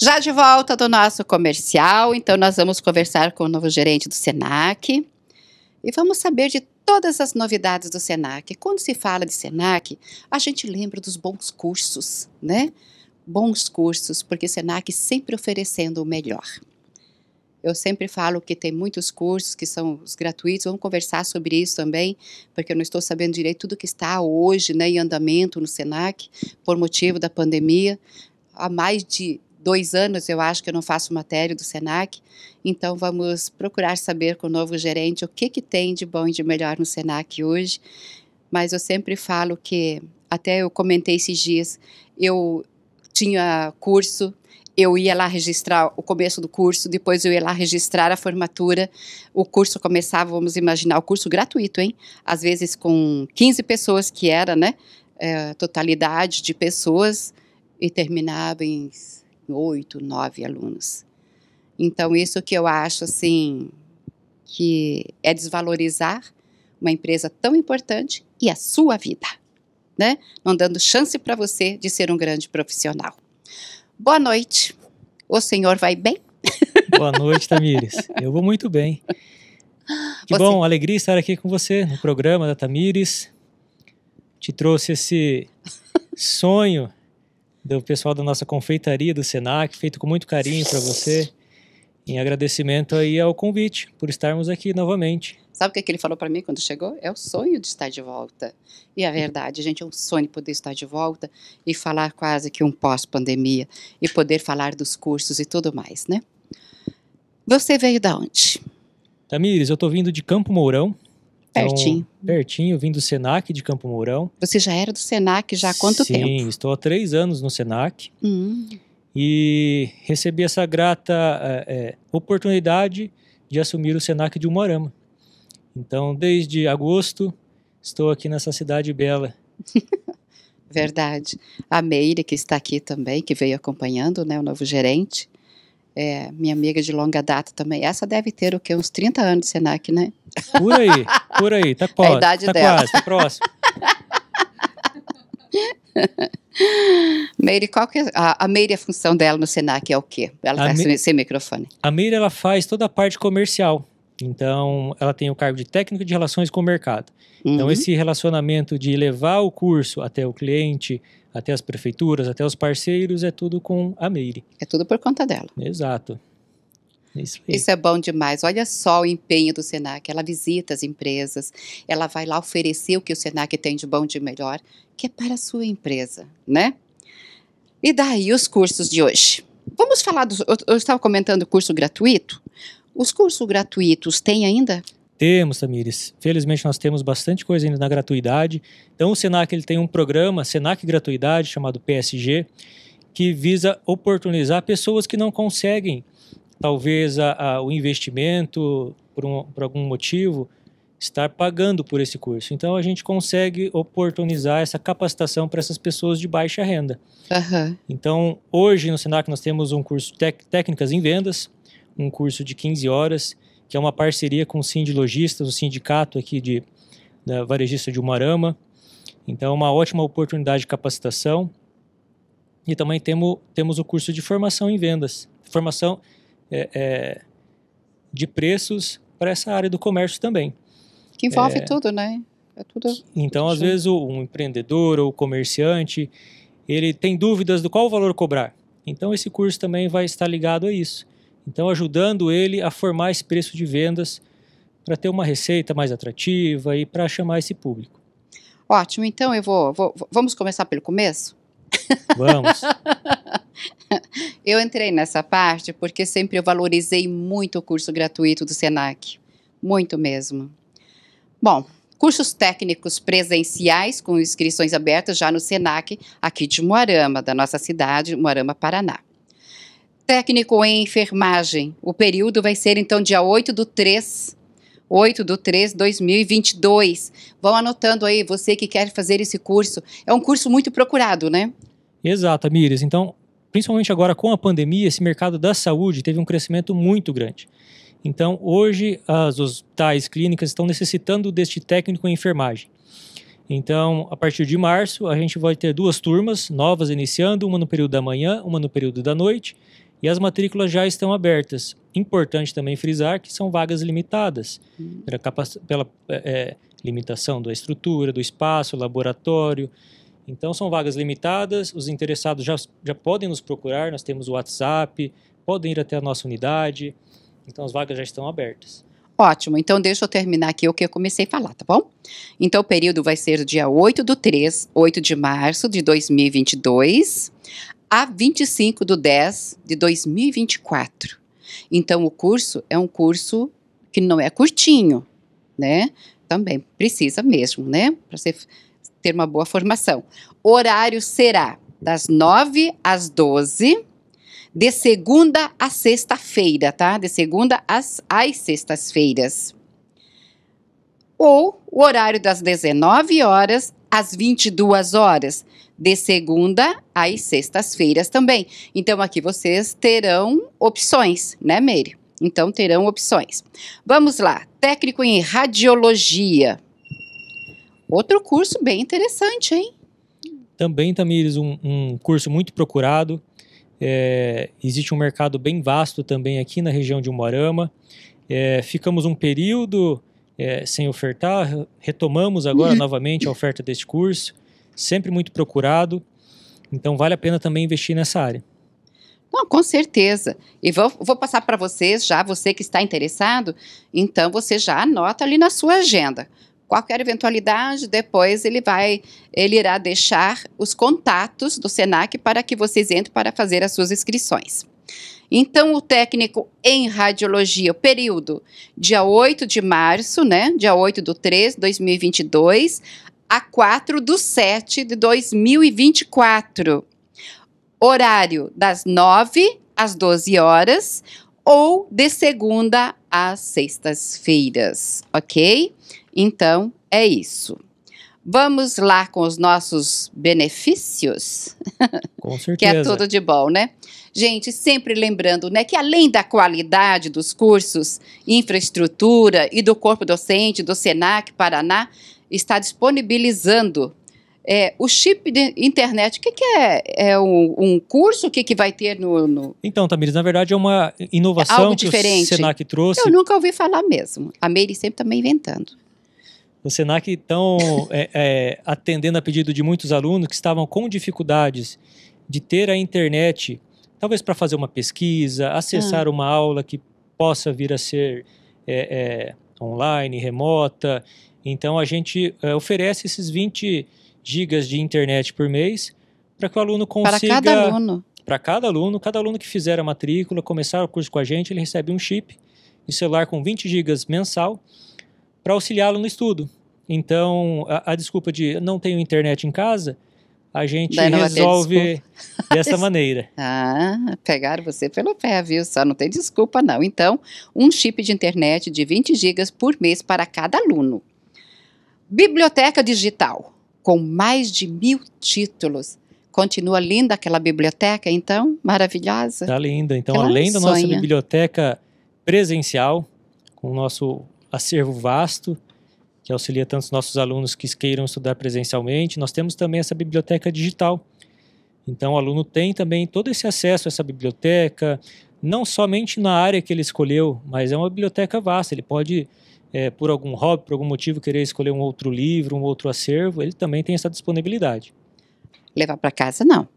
Já de volta do nosso comercial, então nós vamos conversar com o novo gerente do SENAC e vamos saber de todas as novidades do SENAC. Quando se fala de SENAC, a gente lembra dos bons cursos, né? Bons cursos, porque o SENAC sempre oferecendo o melhor. Eu sempre falo que tem muitos cursos que são os gratuitos, vamos conversar sobre isso também, porque eu não estou sabendo direito tudo que está hoje né, em andamento no SENAC, por motivo da pandemia. Há mais de dois anos, eu acho, que eu não faço matéria do SENAC. Então, vamos procurar saber com o novo gerente o que, que tem de bom e de melhor no SENAC hoje. Mas eu sempre falo que, até eu comentei esses dias, eu tinha curso, eu ia lá registrar o começo do curso, depois eu ia lá registrar a formatura. O curso começava, vamos imaginar, o curso gratuito, hein? Às vezes com 15 pessoas, que era, né? É, totalidade de pessoas, e terminava em oito, nove alunos. Então, isso que eu acho, assim, que é desvalorizar uma empresa tão importante e a sua vida, né? Não dando chance para você de ser um grande profissional. Boa noite. O senhor vai bem? Boa noite, Tamires. Eu vou muito bem. Que você... bom, alegria estar aqui com você no programa da Tamires. Te trouxe esse sonho do pessoal da nossa confeitaria do Senac, feito com muito carinho para você. Em agradecimento aí ao convite por estarmos aqui novamente. Sabe o que, é que ele falou para mim quando chegou? É o sonho de estar de volta. E a verdade, gente, é um sonho poder estar de volta e falar quase que um pós-pandemia e poder falar dos cursos e tudo mais, né? Você veio da onde? Tamires, eu estou vindo de Campo Mourão, Pertinho. Então, pertinho, vim do Senac de Campo Mourão. Você já era do Senac já há quanto Sim, tempo? Sim, estou há três anos no Senac. Hum. E recebi essa grata é, oportunidade de assumir o Senac de Umarama. Então, desde agosto, estou aqui nessa cidade bela. Verdade. A Meire, que está aqui também, que veio acompanhando, né, o novo gerente, é, minha amiga de longa data também. Essa deve ter o quê? Uns 30 anos de Senac, né? Por aí, por aí, tá quase. É a idade tá dela. quase, tá próximo. Meire, qual que é, a, a Meire, a função dela no Senac é o quê? Ela tá sem, sem microfone. A Meire, ela faz toda a parte comercial. Então, ela tem o cargo de técnico de relações com o mercado. Então, uhum. Então, esse relacionamento de levar o curso até o cliente, até as prefeituras, até os parceiros, é tudo com a Meire. É tudo por conta dela. Exato. É isso, Isso, é bom demais. Olha só o empenho do Senac. Ela visita as empresas, ela vai lá oferecer o que o Senac tem de bom de melhor, que é para a sua empresa, né? E daí os cursos de hoje. Vamos falar dos. Eu estava comentando o curso gratuito. Os cursos gratuitos tem ainda? Temos, Tamires. Felizmente nós temos bastante coisa ainda na gratuidade. Então o Senac ele tem um programa, Senac Gratuidade, chamado PSG, que visa oportunizar pessoas que não conseguem talvez a, a, o investimento, por, um, por algum motivo, estar pagando por esse curso. Então a gente consegue oportunizar essa capacitação para essas pessoas de baixa renda. Uhum. Então hoje no Senac nós temos um curso tec técnicas em vendas, um curso de 15 horas que é uma parceria com o Sindilogistas, o sindicato aqui de da varejista de Umarama. Então é uma ótima oportunidade de capacitação. E também temos temos o curso de formação em vendas, formação é, é, de preços para essa área do comércio também. Que envolve é, tudo, né? É tudo. Então, tudo às vezes, um empreendedor ou comerciante, ele tem dúvidas do qual o valor cobrar. Então, esse curso também vai estar ligado a isso. Então, ajudando ele a formar esse preço de vendas para ter uma receita mais atrativa e para chamar esse público. Ótimo, então eu vou, vou vamos começar pelo começo? Vamos. eu entrei nessa parte porque sempre eu valorizei muito o curso gratuito do SENAC. Muito mesmo. Bom, cursos técnicos presenciais com inscrições abertas já no SENAC, aqui de Moarama, da nossa cidade, Moarama, Paraná. Técnico em enfermagem. O período vai ser então dia 8 do 3 8 de 3 2022. Vão anotando aí, você que quer fazer esse curso. É um curso muito procurado, né? Exato, Amires. Então, principalmente agora com a pandemia, esse mercado da saúde teve um crescimento muito grande. Então, hoje, as hospitais, clínicas estão necessitando deste técnico em enfermagem. Então, a partir de março, a gente vai ter duas turmas novas iniciando, uma no período da manhã, uma no período da noite, e as matrículas já estão abertas. Importante também frisar que são vagas limitadas, pela, pela é, é, limitação da estrutura, do espaço, laboratório, então são vagas limitadas, os interessados já, já podem nos procurar, nós temos o WhatsApp, podem ir até a nossa unidade, então as vagas já estão abertas. Ótimo, então deixa eu terminar aqui o que eu comecei a falar, tá bom? Então o período vai ser dia 8 do 3, 8 de março de 2022 a 25 do 10 de 2024. Então o curso é um curso que não é curtinho, né? Também precisa mesmo, né? Para ser ter uma boa formação. Horário será das 9 às 12, de segunda a sexta-feira, tá? De segunda às, às sextas-feiras. Ou o horário das 19 horas às 22 horas, de segunda às sextas-feiras também. Então aqui vocês terão opções, né, Meire? Então terão opções. Vamos lá, técnico em radiologia. Outro curso bem interessante, hein? Também, Tamires, um, um curso muito procurado. É, existe um mercado bem vasto também aqui na região de Umuarama. É, ficamos um período é, sem ofertar, retomamos agora uhum. novamente a oferta desse curso, sempre muito procurado. Então, vale a pena também investir nessa área. Não, com certeza. E vou, vou passar para vocês já, você que está interessado, então você já anota ali na sua agenda qualquer eventualidade, depois ele vai, ele irá deixar os contatos do Senac para que vocês entrem para fazer as suas inscrições. Então, o técnico em radiologia, o período dia 8 de março, né? Dia 8 do 3 2022 a 4 do 7 de 2024. Horário das 9 às 12 horas ou de segunda às sextas-feiras, ok? ok? Então, é isso. Vamos lá com os nossos benefícios? Com certeza. que é tudo de bom, né? Gente, sempre lembrando, né, que além da qualidade dos cursos, infraestrutura e do corpo docente do Senac Paraná, está disponibilizando é, o chip de internet, o que, que é? É um, um curso? O que, que vai ter no, no... Então, Tamires, na verdade é uma inovação é que o Senac trouxe. Eu nunca ouvi falar mesmo. A Meire sempre está me inventando. O SENAC estão é, é, atendendo a pedido de muitos alunos que estavam com dificuldades de ter a internet, talvez para fazer uma pesquisa, acessar ah. uma aula que possa vir a ser é, é online, remota. Então, a gente é, oferece esses 20 gigas de internet por mês para que o aluno consiga... Para cada aluno. Para cada aluno. Cada aluno que fizer a matrícula, começar o curso com a gente, ele recebe um chip e celular com 20 gigas mensal para auxiliá-lo no estudo. Então, a, a, desculpa de não tenho internet em casa, a gente resolve dessa maneira. Ah, pegaram você pelo pé, viu? Só não tem desculpa, não. Então, um chip de internet de 20 gigas por mês para cada aluno. Biblioteca digital, com mais de mil títulos. Continua linda aquela biblioteca, então? Maravilhosa? Está linda. Então, Ela é além da nossa biblioteca presencial, com o nosso acervo vasto que auxilia tanto os nossos alunos que queiram estudar presencialmente. Nós temos também essa biblioteca digital. Então, o aluno tem também todo esse acesso a essa biblioteca, não somente na área que ele escolheu, mas é uma biblioteca vasta. Ele pode, é, por algum hobby, por algum motivo, querer escolher um outro livro, um outro acervo. Ele também tem essa disponibilidade. Levar para casa, não.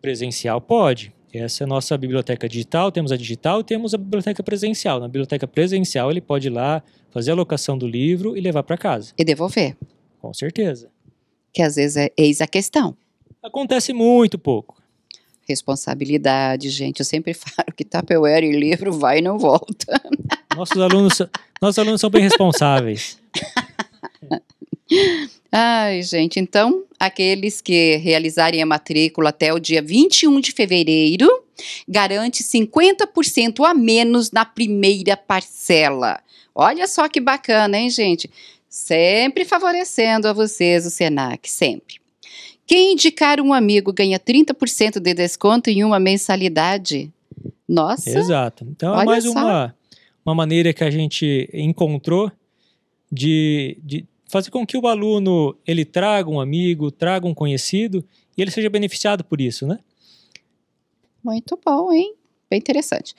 Presencial pode. Essa é a nossa biblioteca digital, temos a digital e temos a biblioteca presencial. Na biblioteca presencial, ele pode ir lá fazer a locação do livro e levar para casa. E devolver. Com certeza. Que às vezes é eis a questão. Acontece muito pouco. Responsabilidade, gente. Eu sempre falo que Tupperware e livro vai e não volta. Nossos alunos, nossos alunos são bem responsáveis. Ai, gente, então, aqueles que realizarem a matrícula até o dia 21 de fevereiro, garante 50% a menos na primeira parcela. Olha só que bacana, hein, gente? Sempre favorecendo a vocês o SENAC, sempre. Quem indicar um amigo ganha 30% de desconto em uma mensalidade. Nossa! Exato. Então é mais só. uma, uma maneira que a gente encontrou de, de fazer com que o aluno ele traga um amigo, traga um conhecido e ele seja beneficiado por isso, né? Muito bom, hein? Bem interessante.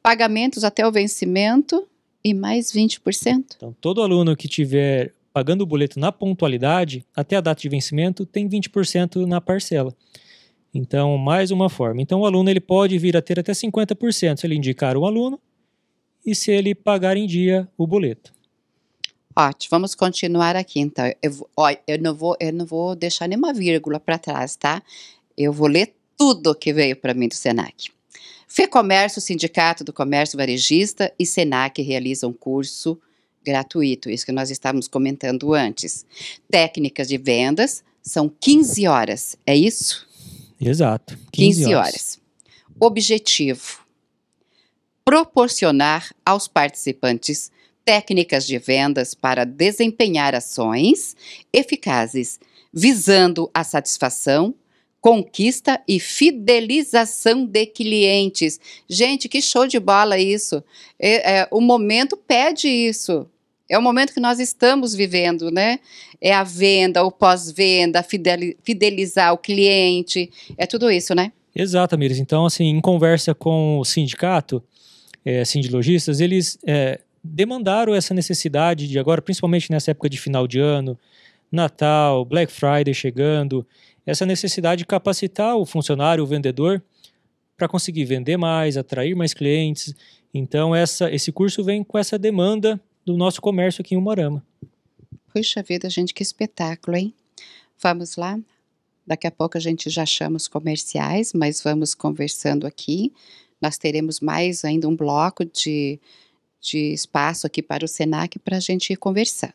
Pagamentos até o vencimento e mais 20%. Então, todo aluno que tiver pagando o boleto na pontualidade até a data de vencimento tem 20% na parcela. Então, mais uma forma. Então, o aluno ele pode vir a ter até 50% se ele indicar o aluno e se ele pagar em dia o boleto. Ótimo, vamos continuar aqui então. Eu, ó, eu, não, vou, eu não vou deixar nenhuma vírgula para trás, tá? Eu vou ler tudo que veio para mim do SENAC. Comércio, Sindicato do Comércio Varejista e SENAC realizam um curso gratuito, isso que nós estávamos comentando antes. Técnicas de vendas são 15 horas, é isso? Exato. 15, 15 horas. horas. Objetivo: proporcionar aos participantes técnicas de vendas para desempenhar ações eficazes, visando a satisfação, conquista e fidelização de clientes. Gente, que show de bola isso! É, é, o momento pede isso. É o momento que nós estamos vivendo, né? É a venda, o pós-venda, fidelizar o cliente, é tudo isso, né? Exato, Mires. Então, assim, em conversa com o sindicato, é, assim, lojistas, eles é, demandaram essa necessidade de agora, principalmente nessa época de final de ano, Natal, Black Friday chegando, essa necessidade de capacitar o funcionário, o vendedor, para conseguir vender mais, atrair mais clientes. Então, essa, esse curso vem com essa demanda do nosso comércio aqui em Umarama. Puxa vida, gente, que espetáculo, hein? Vamos lá? Daqui a pouco a gente já chama os comerciais, mas vamos conversando aqui. Nós teremos mais ainda um bloco de de espaço aqui para o SENAC para a gente ir conversando.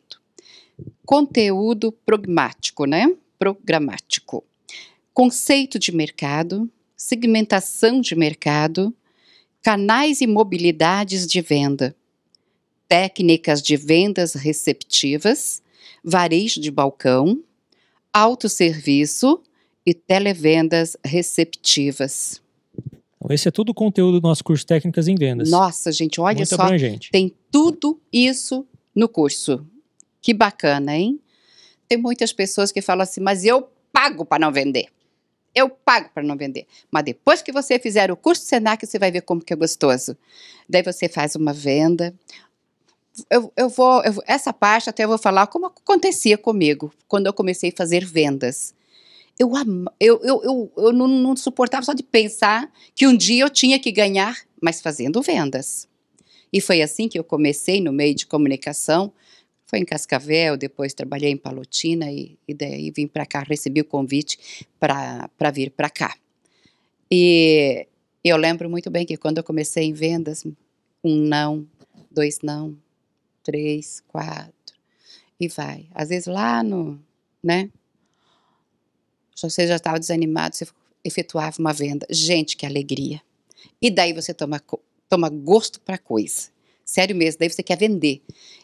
Conteúdo pragmático, né? Programático. Conceito de mercado, segmentação de mercado, canais e mobilidades de venda, técnicas de vendas receptivas, varejo de balcão, autosserviço e televendas receptivas. Então, esse é todo o conteúdo do nosso curso Técnicas em Vendas. Nossa, gente, olha Muito só. Abrangente. Tem tudo isso no curso. Que bacana, hein? Tem muitas pessoas que falam assim, mas eu pago para não vender. Eu pago para não vender. Mas depois que você fizer o curso Senac, você vai ver como que é gostoso. Daí você faz uma venda, eu, eu, vou, eu, essa parte até eu vou falar como acontecia comigo quando eu comecei a fazer vendas eu, am, eu, eu, eu, eu não, não suportava só de pensar que um dia eu tinha que ganhar, mas fazendo vendas. E foi assim que eu comecei no meio de comunicação. Foi em Cascavel, depois trabalhei em Palotina e, e daí vim para cá, recebi o convite para vir para cá. E eu lembro muito bem que quando eu comecei em vendas, um não, dois não, três, quatro, e vai. Às vezes lá no, né, se você já estava desanimado, você efetuava uma venda. Gente, que alegria. E daí você toma, toma gosto para coisa. Sério mesmo, daí você quer vender.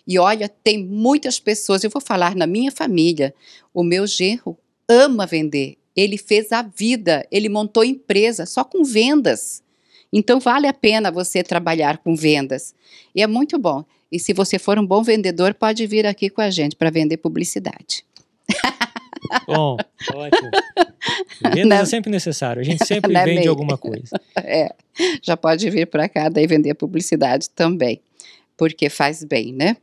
E olha, tem muitas pessoas, eu vou falar na minha família, o meu genro ama vender. Ele fez a vida, ele montou empresa só com vendas. Então vale a pena você trabalhar com vendas. E é muito bom. E se você for um bom vendedor, pode vir aqui com a gente para vender publicidade. Bom, ótimo. Vendas não. Né? é sempre necessário, a gente sempre não né, vende meio. alguma coisa. É, já pode vir para cá daí vender publicidade também, porque faz bem, né?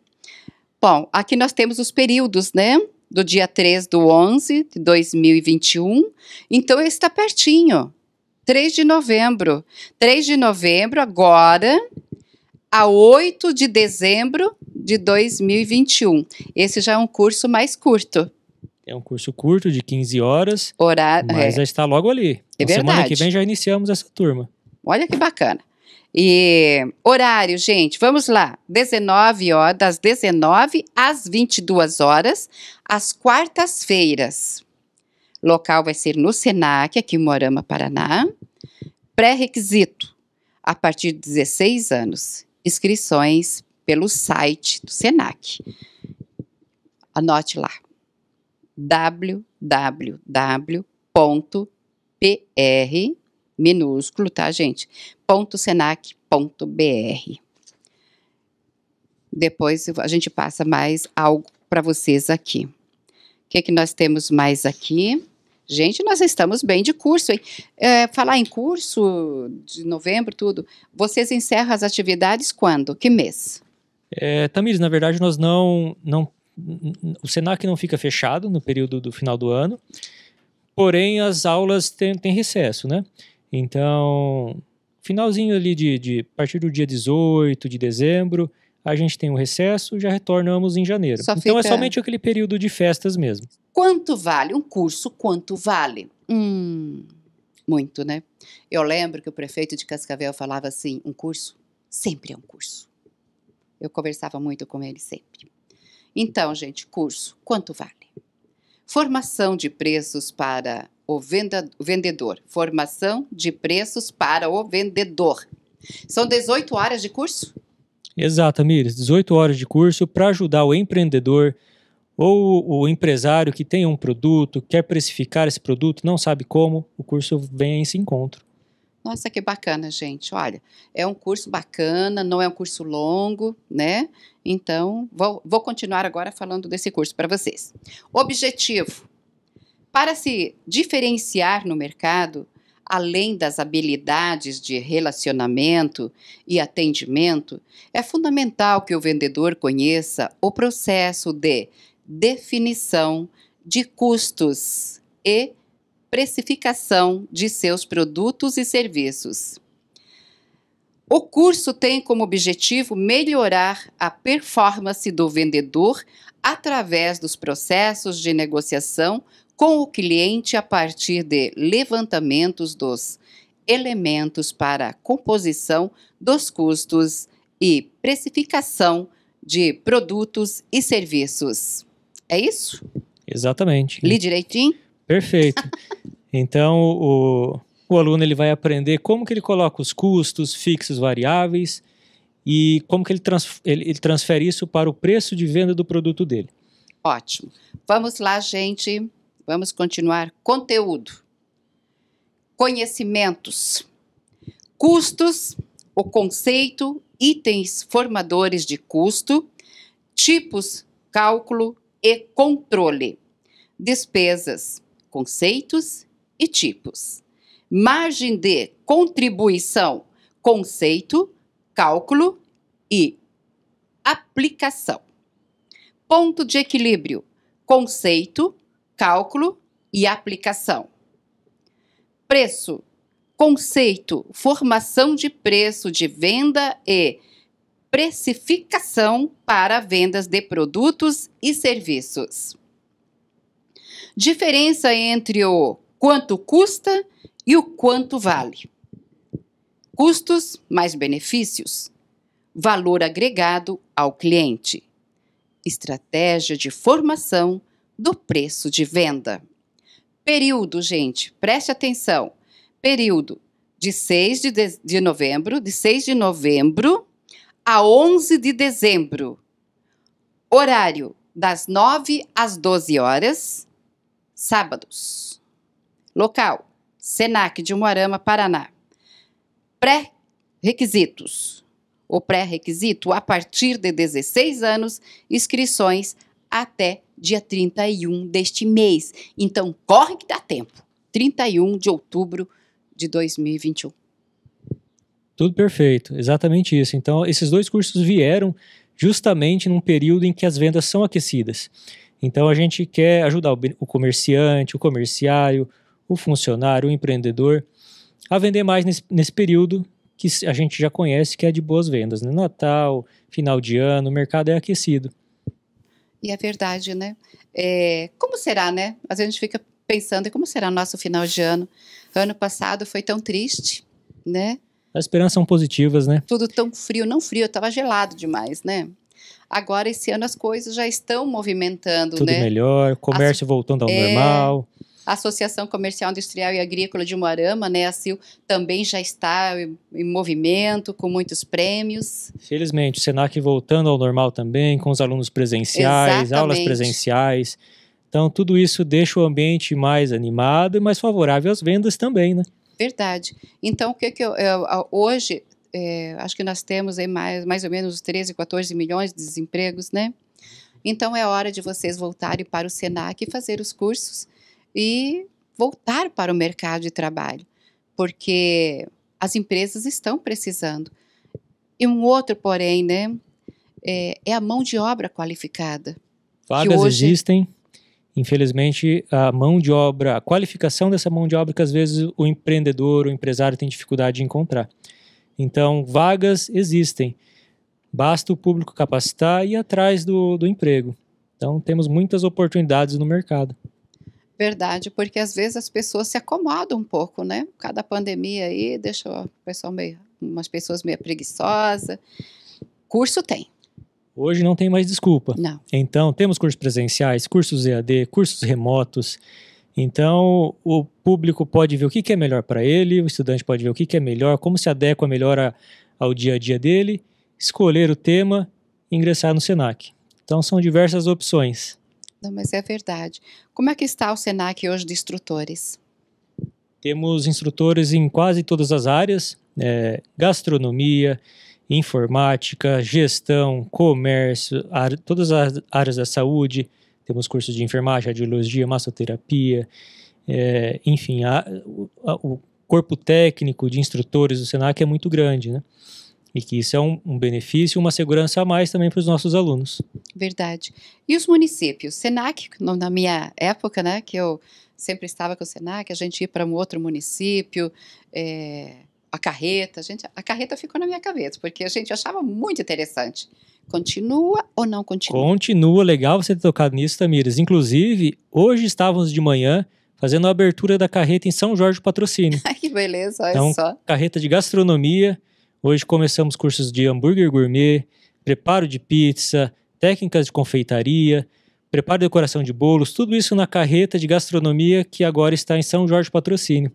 Bom, aqui nós temos os períodos, né? Do dia 3 do 11 de 2021, então está pertinho. 3 de novembro. 3 de novembro, agora, a 8 de dezembro de 2021. Esse já é um curso mais curto, é um curso curto de 15 horas. Horário. Mas é. já está logo ali. É verdade. Semana que vem já iniciamos essa turma. Olha que bacana. E horário, gente, vamos lá. 19 horas, das 19 às 22 horas, às quartas-feiras. Local vai ser no Senac, aqui em Morama, Paraná. Pré-requisito: a partir de 16 anos. Inscrições pelo site do Senac. Anote lá www.pr, minúsculo, tá, gente? .senac.br. Depois a gente passa mais algo para vocês aqui. O que, que nós temos mais aqui? Gente, nós estamos bem de curso, hein? É, falar em curso de novembro, tudo. Vocês encerram as atividades quando? Que mês? É, Tamires, na verdade, nós não, não o Senac não fica fechado no período do final do ano, porém as aulas têm, têm recesso, né? Então, finalzinho ali de, de a partir do dia 18 de dezembro, a gente tem um recesso, já retornamos em janeiro. Só então é fica... é somente aquele período de festas mesmo. Quanto vale um curso? Quanto vale? Hum, muito, né? Eu lembro que o prefeito de Cascavel falava assim: um curso sempre é um curso. Eu conversava muito com ele sempre. Então, gente, curso, quanto vale? Formação de preços para o venda, vendedor. Formação de preços para o vendedor. São 18 horas de curso? Exato, Mires. 18 horas de curso para ajudar o empreendedor ou o empresário que tem um produto, quer precificar esse produto, não sabe como, o curso vem a esse encontro. Nossa, que bacana, gente. Olha, é um curso bacana, não é um curso longo, né? Então, vou, vou continuar agora falando desse curso para vocês. Objetivo: para se diferenciar no mercado, além das habilidades de relacionamento e atendimento, é fundamental que o vendedor conheça o processo de definição de custos e precificação de seus produtos e serviços. O curso tem como objetivo melhorar a performance do vendedor através dos processos de negociação com o cliente a partir de levantamentos dos elementos para a composição dos custos e precificação de produtos e serviços. É isso? Exatamente. Li direitinho? Perfeito. então, o, o aluno ele vai aprender como que ele coloca os custos fixos, variáveis e como que ele, trans, ele, ele transfere isso para o preço de venda do produto dele. Ótimo. Vamos lá, gente. Vamos continuar. Conteúdo, conhecimentos, custos, o conceito, itens formadores de custo, tipos, cálculo e controle, despesas, conceitos e tipos margem de contribuição, conceito, cálculo e aplicação. Ponto de equilíbrio, conceito, cálculo e aplicação. Preço, conceito, formação de preço de venda e precificação para vendas de produtos e serviços. Diferença entre o quanto custa e o quanto vale. Custos mais benefícios. Valor agregado ao cliente. Estratégia de formação do preço de venda. Período, gente, preste atenção. Período de 6 de, de, de novembro, de 6 de novembro a 11 de dezembro. Horário das 9 às 12 horas, sábados. Local: SENAC de Moarama, Paraná. Pré-requisitos. O pré-requisito, a partir de 16 anos, inscrições até dia 31 deste mês. Então, corre que dá tempo. 31 de outubro de 2021. Tudo perfeito, exatamente isso. Então, esses dois cursos vieram justamente num período em que as vendas são aquecidas. Então, a gente quer ajudar o, o comerciante, o comerciário, o funcionário, o empreendedor, a vender mais nesse, nesse período que a gente já conhece que é de boas vendas, né? Natal, final de ano, o mercado é aquecido. E é verdade, né? É, como será, né? Às vezes a gente fica pensando, como será nosso final de ano? Ano passado foi tão triste, né? As esperanças são positivas, né? Tudo tão frio, não frio, estava gelado demais, né? Agora, esse ano, as coisas já estão movimentando, Tudo né? Tudo melhor, comércio as... voltando ao é... normal. A Associação Comercial, Industrial e Agrícola de Moarama, né, a CIL, também já está em movimento, com muitos prêmios. Felizmente, o SENAC voltando ao normal também, com os alunos presenciais, Exatamente. aulas presenciais. Então, tudo isso deixa o ambiente mais animado e mais favorável às vendas também, né? Verdade. Então, o que, que eu, eu é, hoje, é, acho que nós temos aí mais, mais ou menos 13, 14 milhões de desempregos, né? Então, é hora de vocês voltarem para o SENAC e fazer os cursos e voltar para o mercado de trabalho, porque as empresas estão precisando. E um outro, porém, né, é, é a mão de obra qualificada. Vagas hoje... existem. Infelizmente, a mão de obra, a qualificação dessa mão de obra que às vezes o empreendedor, o empresário tem dificuldade de encontrar. Então, vagas existem. Basta o público capacitar e ir atrás do, do emprego. Então, temos muitas oportunidades no mercado. Verdade, porque às vezes as pessoas se acomodam um pouco, né? Cada pandemia aí deixa o pessoal meio, umas pessoas meio preguiçosa. Curso tem. Hoje não tem mais desculpa. Não. Então, temos cursos presenciais, cursos EAD, cursos remotos. Então, o público pode ver o que, que é melhor para ele, o estudante pode ver o que, que é melhor, como se adequa melhor a, ao dia a dia dele, escolher o tema, e ingressar no SENAC. Então, são diversas opções. Não, mas é verdade. Como é que está o SENAC hoje de instrutores? Temos instrutores em quase todas as áreas, é, gastronomia, informática, gestão, comércio, todas as áreas da saúde. Temos cursos de enfermagem, radiologia, massoterapia, é, enfim, a, a, o corpo técnico de instrutores do SENAC é muito grande, né? E que isso é um, um benefício, uma segurança a mais também para os nossos alunos. Verdade. E os municípios? Senac, na minha época, né, que eu sempre estava com o Senac, a gente ia para um outro município, é, a carreta, a, gente, a carreta ficou na minha cabeça, porque a gente achava muito interessante. Continua ou não continua? Continua, legal você ter tocado nisso, Tamires. Inclusive, hoje estávamos de manhã fazendo a abertura da carreta em São Jorge Patrocínio. que beleza, olha então, só. Carreta de gastronomia, Hoje começamos cursos de hambúrguer gourmet, preparo de pizza, técnicas de confeitaria, preparo e decoração de bolos, tudo isso na carreta de gastronomia que agora está em São Jorge Patrocínio.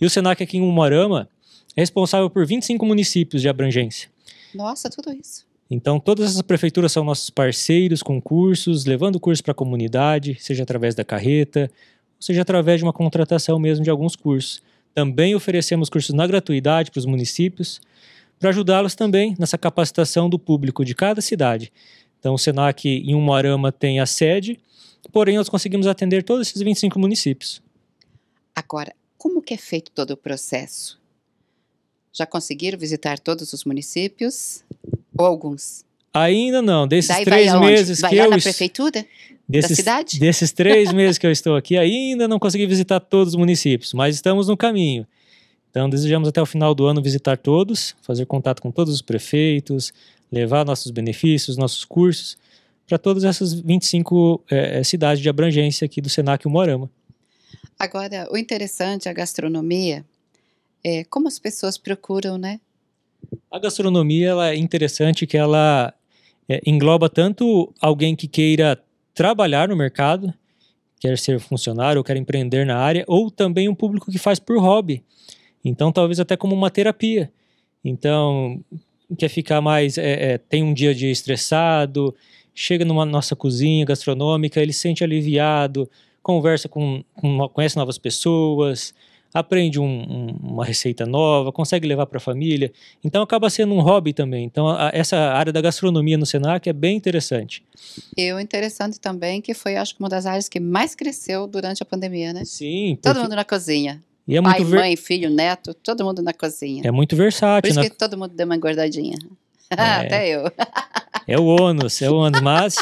E o Senac aqui em Umuarama é responsável por 25 municípios de abrangência. Nossa, tudo isso. Então, todas essas prefeituras são nossos parceiros com cursos, levando cursos para a comunidade, seja através da carreta, seja através de uma contratação mesmo de alguns cursos. Também oferecemos cursos na gratuidade para os municípios para ajudá-los também nessa capacitação do público de cada cidade. Então, o SENAC em Umuarama tem a sede, porém, nós conseguimos atender todos esses 25 municípios. Agora, como que é feito todo o processo? Já conseguiram visitar todos os municípios? Ou alguns? Ainda não. Desses Daí três meses vai que lá eu... na prefeitura? Desses, da cidade? Desses três meses que eu estou aqui, ainda não consegui visitar todos os municípios, mas estamos no caminho. Então, desejamos até o final do ano visitar todos, fazer contato com todos os prefeitos, levar nossos benefícios, nossos cursos para todas essas 25 é, é, cidades de abrangência aqui do Senac Umorama. Agora, o interessante a gastronomia é como as pessoas procuram, né? A gastronomia ela é interessante que ela é, engloba tanto alguém que queira trabalhar no mercado, quer ser funcionário ou quer empreender na área, ou também um público que faz por hobby. Então, talvez até como uma terapia. Então, quer ficar mais. É, é, tem um dia a dia estressado, chega numa nossa cozinha gastronômica, ele se sente aliviado, conversa com. com conhece novas pessoas, aprende um, um, uma receita nova, consegue levar para a família. Então acaba sendo um hobby também. Então a, essa área da gastronomia no Senac é bem interessante. E o interessante também é que foi, acho que uma das áreas que mais cresceu durante a pandemia, né? Sim. Todo mundo na cozinha. E é Pai, muito ver... mãe, filho, neto, todo mundo na cozinha. É muito versátil. Por isso na... Né? que todo mundo deu uma engordadinha. É... Até eu. é o ônus, é o ônus. Mas,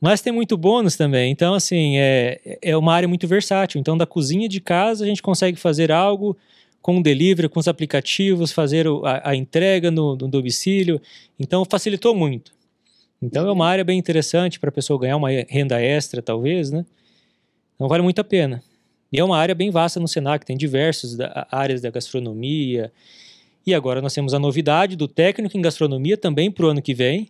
mas tem muito bônus também. Então, assim, é, é uma área muito versátil. Então, da cozinha de casa, a gente consegue fazer algo com o delivery, com os aplicativos, fazer a, a entrega no, no domicílio. Então, facilitou muito. Então, é uma uhum. área bem interessante para a pessoa ganhar uma renda extra, talvez, né? Então, vale muito a pena. E é uma área bem vasta no Senac, tem diversas áreas da gastronomia. E agora nós temos a novidade do técnico em gastronomia também para o ano que vem,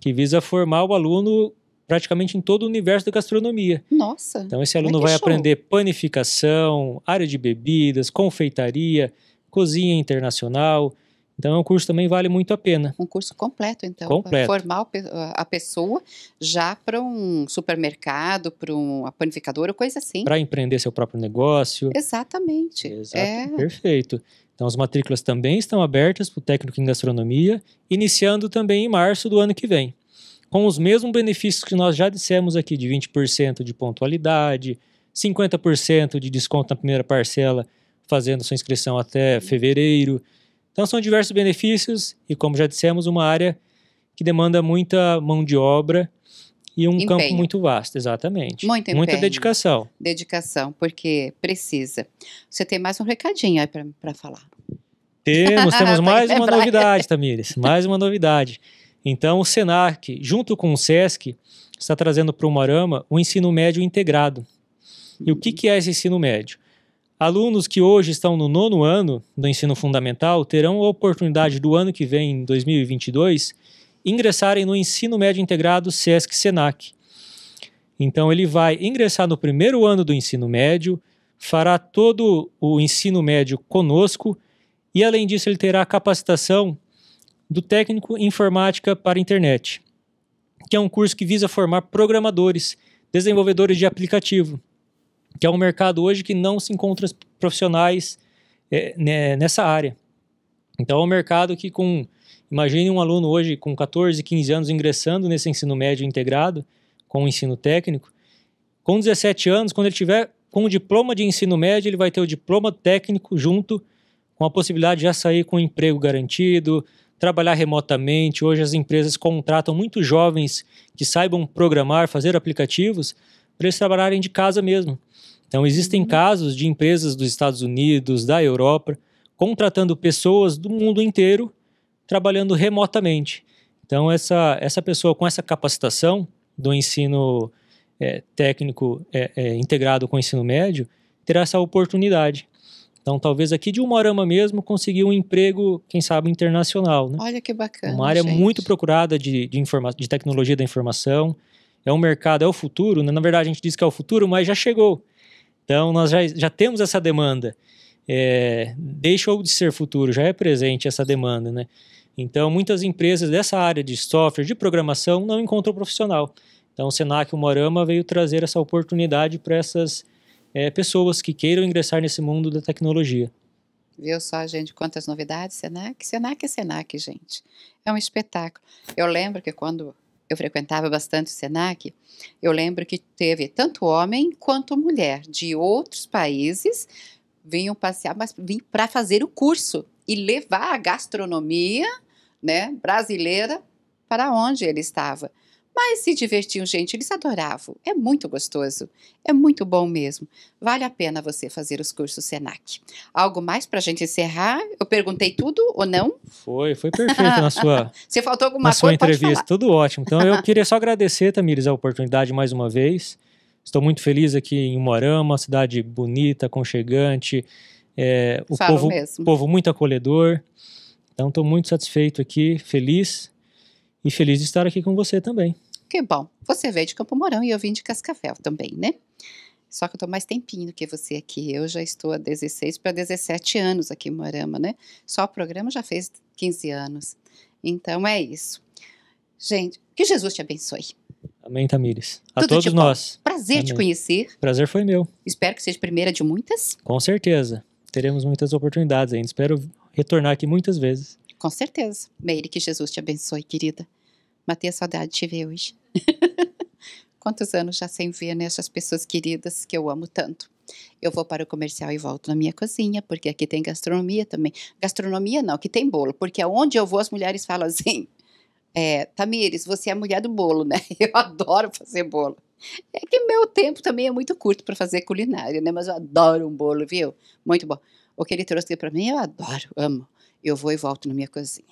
que visa formar o aluno praticamente em todo o universo da gastronomia. Nossa! Então esse é aluno vai é show. aprender panificação, área de bebidas, confeitaria, cozinha internacional, então, o é curso também vale muito a pena. Um curso completo, então. Completo. Formar a pessoa já para um supermercado, para uma panificadora, coisa assim. Para empreender seu próprio negócio. Exatamente. Exato. É. Perfeito. Então, as matrículas também estão abertas para o técnico em gastronomia, iniciando também em março do ano que vem. Com os mesmos benefícios que nós já dissemos aqui, de 20% de pontualidade, 50% de desconto na primeira parcela, fazendo sua inscrição até fevereiro. Então são diversos benefícios e, como já dissemos, uma área que demanda muita mão de obra e um empenho. campo muito vasto, exatamente. Muito Muita dedicação. Dedicação, porque precisa. Você tem mais um recadinho aí para falar. Temos, temos mais uma novidade, Tamires. Mais uma novidade. Então, o SENAC, junto com o SESC, está trazendo para o Morama o um ensino médio integrado. E o que, hum. que é esse ensino médio? Alunos que hoje estão no nono ano do ensino fundamental terão a oportunidade do ano que vem, em 2022, ingressarem no ensino médio integrado SESC-SENAC. Então, ele vai ingressar no primeiro ano do ensino médio, fará todo o ensino médio conosco e, além disso, ele terá a capacitação do técnico em informática para internet, que é um curso que visa formar programadores, desenvolvedores de aplicativo que é um mercado hoje que não se encontra profissionais é, né, nessa área. Então é um mercado que com, imagine um aluno hoje com 14, 15 anos ingressando nesse ensino médio integrado com o ensino técnico, com 17 anos, quando ele tiver com o diploma de ensino médio, ele vai ter o diploma técnico junto com a possibilidade de já sair com um emprego garantido, trabalhar remotamente. Hoje as empresas contratam muitos jovens que saibam programar, fazer aplicativos, para eles trabalharem de casa mesmo. Então, existem uhum. casos de empresas dos Estados Unidos, da Europa, contratando pessoas do mundo inteiro trabalhando remotamente. Então, essa, essa pessoa com essa capacitação do ensino é, técnico é, é, integrado com o ensino médio terá essa oportunidade. Então, talvez aqui de Umarama mesmo conseguir um emprego, quem sabe, internacional. Né? Olha que bacana. Uma área gente. muito procurada de, de, de tecnologia da informação. É um mercado, é o futuro. Né? Na verdade, a gente diz que é o futuro, mas já chegou. Então, nós já, já temos essa demanda. É, deixou de ser futuro, já é presente essa demanda, né? Então, muitas empresas dessa área de software, de programação, não encontram profissional. Então, o Senac Morama veio trazer essa oportunidade para essas é, pessoas que queiram ingressar nesse mundo da tecnologia. Viu só, gente, quantas novidades, Senac? Senac é Senac, gente. É um espetáculo. Eu lembro que quando eu frequentava bastante o SENAC, eu lembro que teve tanto homem quanto mulher de outros países vinham passear, mas vim para fazer o curso e levar a gastronomia né, brasileira para onde ele estava. Mas se divertiam, gente, eles adoravam. É muito gostoso, é muito bom mesmo. Vale a pena você fazer os cursos Senac. Algo mais para a gente encerrar? Eu perguntei tudo ou não? Foi, foi perfeito na sua. Você faltou alguma na coisa? sua entrevista, tudo ótimo. Então eu queria só agradecer, Tamires, a oportunidade mais uma vez. Estou muito feliz aqui em uma cidade bonita, aconchegante, é, o Falo povo, mesmo. povo muito acolhedor. Então estou muito satisfeito aqui, feliz e feliz de estar aqui com você também. Que bom. Você veio de Campo Mourão e eu vim de Cascavel também, né? Só que eu tô mais tempinho do que você aqui. Eu já estou há 16 para 17 anos aqui em Morama, né? Só o programa já fez 15 anos. Então é isso. Gente, que Jesus te abençoe. Amém, Tamires. A Tudo todos nós. Prazer Amém. te conhecer. Prazer foi meu. Espero que seja primeira de muitas. Com certeza. Teremos muitas oportunidades ainda. Espero retornar aqui muitas vezes. Com certeza. Meire, que Jesus te abençoe, querida. Matei a saudade de te ver hoje. Quantos anos já sem ver nessas pessoas queridas que eu amo tanto. Eu vou para o comercial e volto na minha cozinha, porque aqui tem gastronomia também. Gastronomia não, que tem bolo, porque aonde eu vou as mulheres falam assim: é, Tamires, você é a mulher do bolo, né? Eu adoro fazer bolo. É que meu tempo também é muito curto para fazer culinária, né? Mas eu adoro um bolo, viu? Muito bom. O que ele trouxe aqui para mim, eu adoro, amo eu vou e volto na minha cozinha.